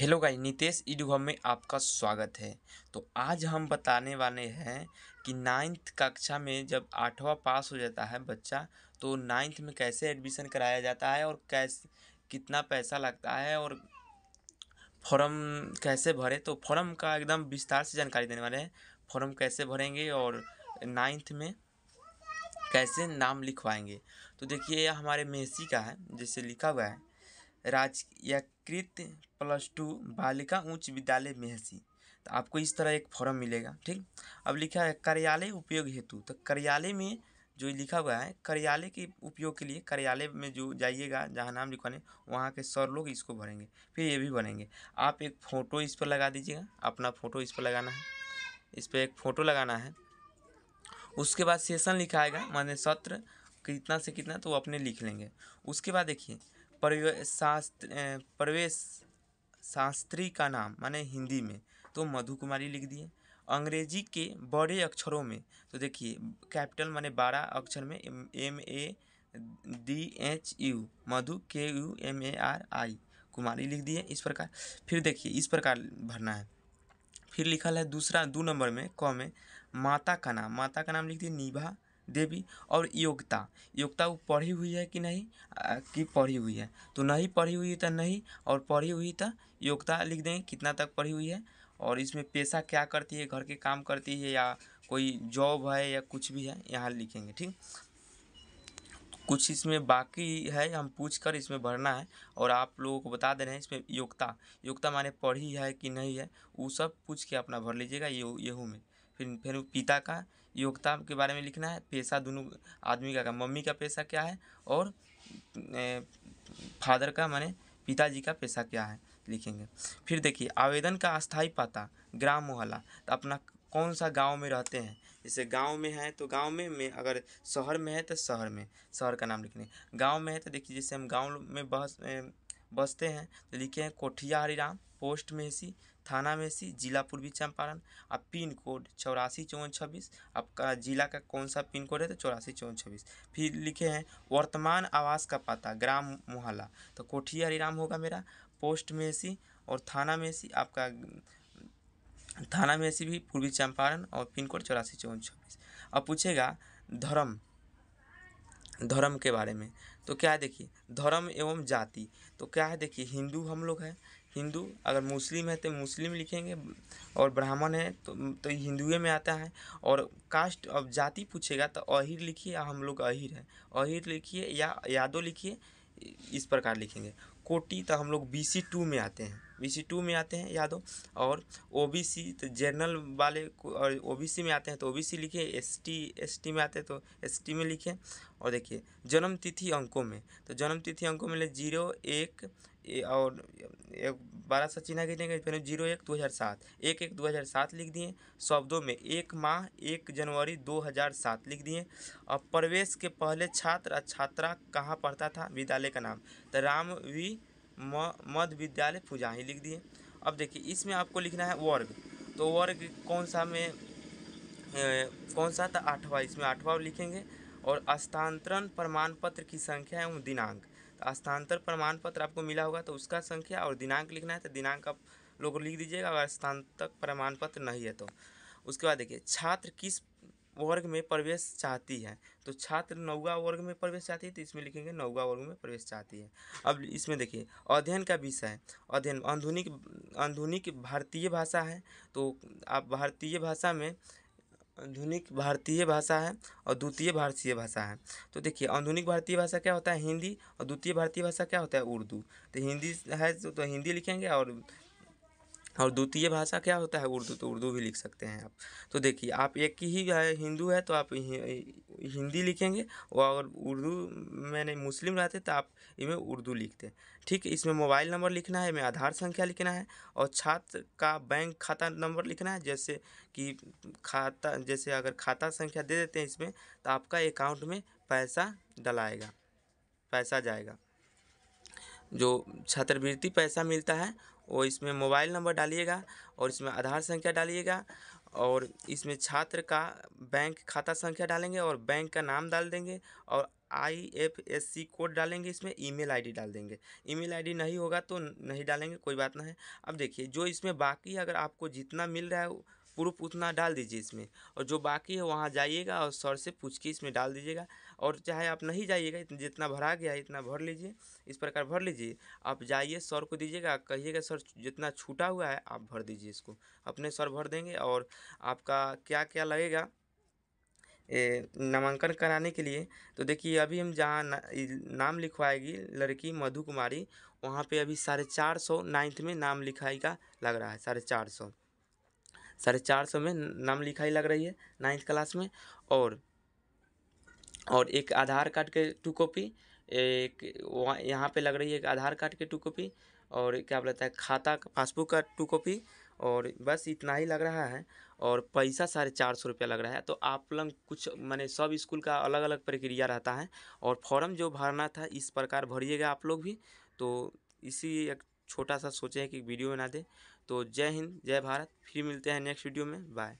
hello guys Nitesh ईडूघम में आपका स्वागत है तो आज हम बताने वाले हैं कि नाइन्थ कक्षा में जब आठवां पास हो जाता है बच्चा तो नाइन्थ में कैसे एडमिशन कराया जाता है और कैसे कितना पैसा लगता है और फॉर्म कैसे भरे तो फॉर्म का एकदम विस्तार से जानकारी देने वाले हैं फॉर्म कैसे भरेंगे और नाइन्थ में कैसे नाम लिखवाएंगे तो देखिए यह हमारे मेसी का है जिसे लिखा हुआ है राजकृत प्लस टू बालिका उच्च विद्यालय मेहसी तो आपको इस तरह एक फॉर्म मिलेगा ठीक अब लिखा है कार्यालय उपयोग हेतु तो कार्यालय में जो लिखा हुआ है कार्यालय के उपयोग के लिए कार्यालय में जो जाइएगा जहाँ नाम लिखवाने वहाँ के सर लोग इसको भरेंगे फिर ये भी भरेंगे आप एक फ़ोटो इस पर लगा दीजिएगा अपना फ़ोटो इस पर लगाना है इस पर एक फ़ोटो लगाना है उसके बाद सेशन लिखाएगा माने सत्र कितना से कितना तो वो अपने लिख लेंगे उसके बाद देखिए शास्त्र प्रवेश शास्त्री का नाम माने हिंदी में तो मधु कुमारी लिख दिए अंग्रेजी के बड़े अक्षरों में तो देखिए कैपिटल माने बारह अक्षर में M A D H U Madhu K U M A R I Kumari लिख दिए इस प्रकार फिर देखिए इस प्रकार भरना है फिर लिखा है दूसरा दो नंबर में क में माता का नाम माता का नाम लिख दिए निभा देवी और योग्यता योग्यता वो पढ़ी हुई है कि नहीं कि पढ़ी हुई है तो नहीं पढ़ी हुई तो नहीं और पढ़ी हुई तो योग्यता लिख दें कितना तक पढ़ी हुई है और इसमें पैसा क्या करती है घर के काम करती है या कोई जॉब है या कुछ भी है यहाँ लिखेंगे ठीक कुछ इसमें बाकी है हम पूछ कर इसमें भरना है और आप लोगों को बता दे रहे हैं इसमें योग्यता योग्यता माने पढ़ी है कि नहीं है वो सब पूछ के अपना भर लीजिएगा ये यहू में फिर फिर पिता का योग्यता के बारे में लिखना है पेशा दोनों आदमी का, मम्मी का पेशा क्या है और फादर का माने पिताजी का पेशा क्या है लिखेंगे फिर देखिए आवेदन का अस्थाई पता ग्राम मोहल्ला तो अपना कौन सा गांव में रहते हैं जैसे गांव में है तो गांव में में अगर शहर में है तो शहर में शहर का नाम लिखने गांव में है तो देखिए जैसे हम गांव में बस बसते हैं तो लिखे हैं कोठिया हरिराम पोस्ट मेहसी थाना मेहसी जिला पूर्वी चंपारण और पिन कोड चौरासी चौवन छब्बीस आपका जिला का कौन सा पिन कोड है तो चौरासी चौवन छब्बीस फिर लिखे हैं वर्तमान आवास का पता ग्राम मोहल्ला तो कोठिया हरिराम होगा मेरा पोस्ट मेहसी और थाना मेहसी आपका थाना मेहसी भी पूर्वी चंपारण और पिन कोड चौरासी चौवन छब्बीस अब पूछेगा धर्म धर्म के बारे में तो क्या है देखिए धर्म एवं जाति तो क्या है देखिए हिंदू हम लोग हैं हिंदू अगर मुस्लिम है तो मुस्लिम लिखेंगे और ब्राह्मण है तो तो हिंदुए में आता है और कास्ट अब जाति पूछेगा तो अहिर लिखिए हम लोग अहिर हैं अहिर लिखिए या यादव लिखिए इस प्रकार लिखेंगे कोटी तो हम लोग बी सी टू में आते हैं बी सी टू में आते हैं यादव और ओ बी सी तो जनरल वाले और ओ बी सी में आते हैं तो ओ बी सी लिखिए एस टी एस टी में आते हैं तो एस टी में लिखें और देखिए जन्म तिथि अंकों में तो जन्म तिथि अंकों में ले जीरो एक और एक बारह सौ चिन्ह लेंगे फिर जीरो एक दो हज़ार सात एक एक दो हज़ार सात लिख दिए शब्दों में एक माह एक जनवरी दो हज़ार सात लिख दिए और प्रवेश के पहले छात्र और छात्रा कहाँ पढ़ता था विद्यालय का नाम तो राम वी मध्य विद्यालय फुजाही लिख दिए अब देखिए इसमें आपको लिखना है वर्ग तो वर्ग कौन सा में कौन सा था आठवां इसमें आठवां लिखेंगे और स्थानांतरण प्रमाण पत्र की संख्या एवं दिनांक स्थानांतर प्रमाण पत्र आपको मिला होगा तो उसका संख्या और दिनांक लिखना है तो दिनांक आप लोग लिख दीजिएगा अगर स्थानांतर प्रमाण पत्र नहीं है तो उसके बाद देखिए छात्र किस वर्ग में प्रवेश चाहती है तो छात्र नौवा वर्ग में प्रवेश चाहती है तो इसमें लिखेंगे नौवा वर्ग में प्रवेश चाहती है अब इसमें देखिए अध्ययन का विषय अध्ययन आधुनिक आधुनिक भारतीय भाषा है तो आप भारतीय भाषा में आधुनिक भारतीय भाषा है और द्वितीय भारतीय भाषा है तो देखिए आधुनिक भारतीय भाषा क्या होता है हिंदी और द्वितीय भारतीय भाषा क्या होता है उर्दू तो हिंदी है तो, तो हिंदी लिखेंगे और और द्वितीय भाषा क्या होता है उर्दू तो उर्दू भी लिख सकते हैं आप तो देखिए आप एक ही हिंदू है तो आप हिंदी लिखेंगे और अगर उर्दू मैंने मुस्लिम रहते तो आप इसमें उर्दू लिखते ठीक इसमें मोबाइल नंबर लिखना है इसमें आधार संख्या लिखना है और छात्र का बैंक खाता नंबर लिखना है जैसे कि खाता जैसे अगर खाता संख्या दे देते हैं इसमें तो आपका अकाउंट में पैसा डलाएगा पैसा जाएगा जो छात्रवृत्ति पैसा मिलता है वो इसमें मोबाइल नंबर डालिएगा और इसमें आधार संख्या डालिएगा और इसमें छात्र का बैंक खाता संख्या डालेंगे और बैंक का नाम डाल देंगे और I F S C code डालेंगे इसमें ईमेल आईडी डाल देंगे ईमेल आईडी नहीं होगा तो नहीं डालेंगे कोई बात ना है अब देखिए जो इसमें बाकी अगर आपको जितना मिल रहा है प्रूफ उतना डाल दीजिए इसमें और जो बाकी है वहाँ जाइएगा और सर से पूछ के इसमें डाल दीजिएगा और चाहे आप नहीं जाइएगा जितना भरा गया है इतना भर लीजिए इस प्रकार भर लीजिए आप जाइए सर को दीजिएगा कहिएगा सर जितना छूटा हुआ है आप भर दीजिए इसको अपने सर भर देंगे और आपका क्या क्या लगेगा नामांकन कराने के लिए तो देखिए अभी हम जहाँ ना, नाम लिखवाएगी लड़की मधु कुमारी वहाँ पर अभी साढ़े चार सौ नाइन्थ में नाम लिखाई का लग रहा है साढ़े चार सौ साढ़े चार सौ में नाम लिखाई लग रही है नाइन्थ क्लास में और और एक आधार कार्ड के टू कॉपी एक यहाँ पर लग रही है एक आधार कार्ड के टू कॉपी और क्या बोलता है खाता पासबुक का टू कॉपी और बस इतना ही लग रहा है और पैसा साढ़े चार सौ रुपया लग रहा है तो आप लोग कुछ मैंने सब स्कूल का अलग अलग प्रक्रिया रहता है और फॉर्म जो भरना था इस प्रकार भरिएगा आप लोग भी तो इसी एक छोटा सा सोचें कि वीडियो बना दें तो जय हिंद जय भारत फिर मिलते हैं नेक्स्ट वीडियो में बाय